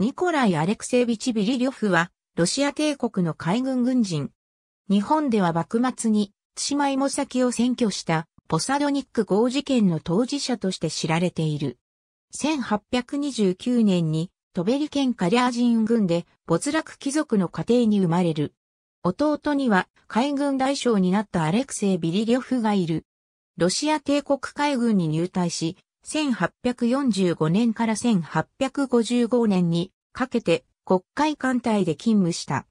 ニコライ・アレクセービチ・ビリリョフは、ロシア帝国の海軍軍人。日本では幕末に、津島芋先を占拠した、ポサドニック号事件の当事者として知られている。1829年に、トベリ県カリャー人軍で、没落貴族の家庭に生まれる。弟には、海軍大将になったアレクセイ・ビリリョフがいる。ロシア帝国海軍に入隊し、1845年から1855年にかけて国会艦隊で勤務した。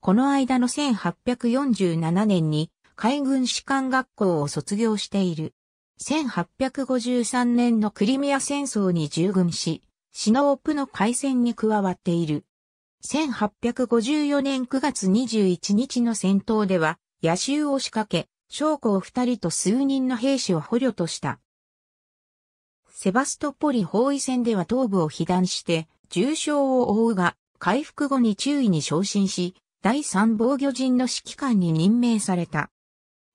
この間の1847年に海軍士官学校を卒業している。1853年のクリミア戦争に従軍し、シノープの海戦に加わっている。1854年9月21日の戦闘では、野衆を仕掛け、将校二人と数人の兵士を捕虜とした。セバストポリ包囲戦では頭部を被弾して、重傷を負うが、回復後に注意に昇進し、第三防御陣の指揮官に任命された。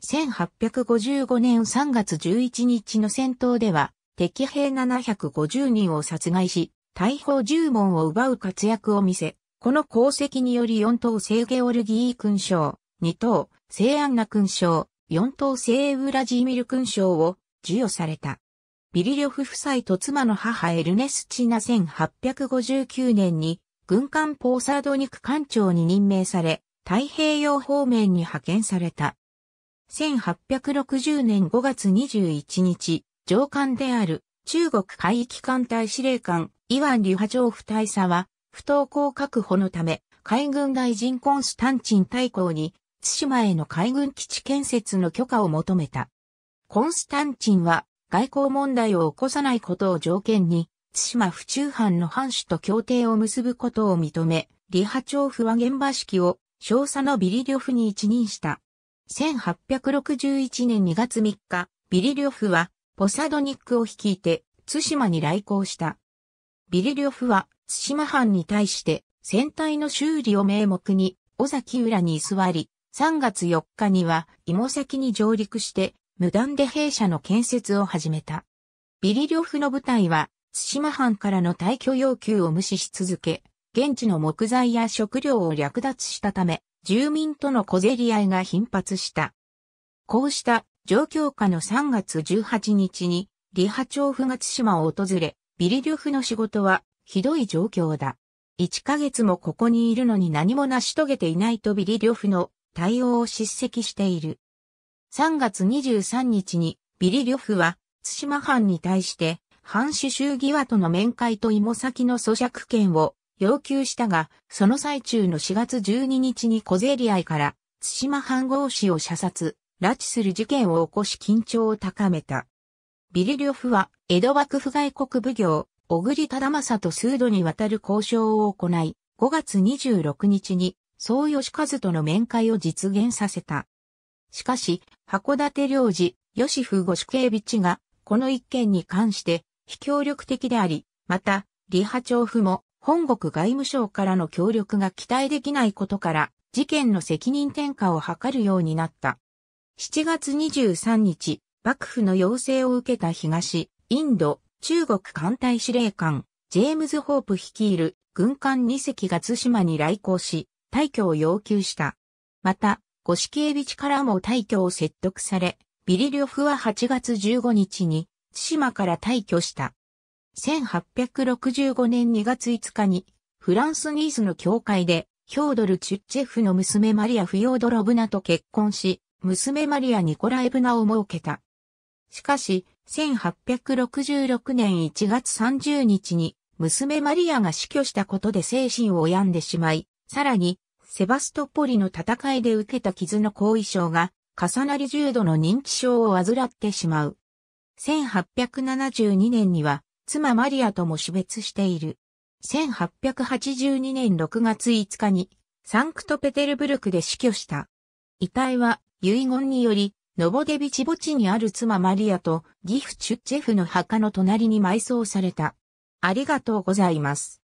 1855年3月11日の戦闘では、敵兵750人を殺害し、大砲10門を奪う活躍を見せ、この功績により4等聖ゲオルギー勲章、2等聖アンナ勲章、4等聖ウラジーミル勲章を授与された。ビリリョフ夫妻と妻の母エルネスチナ1859年に軍艦ポーサード肉艦長に任命され、太平洋方面に派遣された。1860年5月21日、上官である中国海域艦隊司令官、イワン・リュハジョーフ大佐は、不登校確保のため、海軍大臣コンスタンチン大公に、津島への海軍基地建設の許可を求めた。コンスタンチンは外交問題を起こさないことを条件に、津島府中藩の藩主と協定を結ぶことを認め、李波長府は現場式を少佐のビリリョフに一任した。1861年2月3日、ビリリョフはポサドニックを率いて津島に来航した。ビリリョフは津島藩に対して船体の修理を名目に尾崎浦に居座り、3月4日には芋先に上陸して無断で兵舎の建設を始めた。ビリリョフの部隊は、津島藩からの退去要求を無視し続け、現地の木材や食料を略奪したため、住民との小競り合いが頻発した。こうした状況下の3月18日に、リハ長府が津島を訪れ、ビリリョフの仕事はひどい状況だ。1ヶ月もここにいるのに何も成し遂げていないとビリリョフの対応を叱責している。3月23日にビリリョフは津島藩に対して藩主衆疑和との面会と芋先の咀嚼権を要求したが、その最中の4月12日に小競り合いから津島藩合士を射殺、拉致する事件を起こし緊張を高めた。ビリリョフは江戸幕府外国奉行、小栗忠政と数度にわたる交渉を行い、5月26日に、総吉和との面会を実現させた。しかし、函館領事、吉フ・ゴシュケービッチが、この一件に関して、非協力的であり、また、リハ調布も、本国外務省からの協力が期待できないことから、事件の責任転嫁を図るようになった。7月23日、幕府の要請を受けた東、インド、中国艦隊司令官、ジェームズ・ホープ率いる軍艦2隻が対馬に来航し、退去を要求した。また、ゴシケービチからも退去を説得され、ビリリョフは8月15日に、津島から退去した。1865年2月5日に、フランスニースの教会で、ヒョードル・チュッチェフの娘マリア・フヨードロブナと結婚し、娘マリア・ニコライブナを設けた。しかし、1866年1月30日に、娘マリアが死去したことで精神を病んでしまい、さらに、セバストポリの戦いで受けた傷の後遺症が、重なり重度の認知症を患ってしまう。1872年には、妻マリアとも死別している。1882年6月5日に、サンクトペテルブルクで死去した。遺体は、遺言により、ノボデビチ墓地にある妻マリアとギフチュッチェフの墓の隣に埋葬された。ありがとうございます。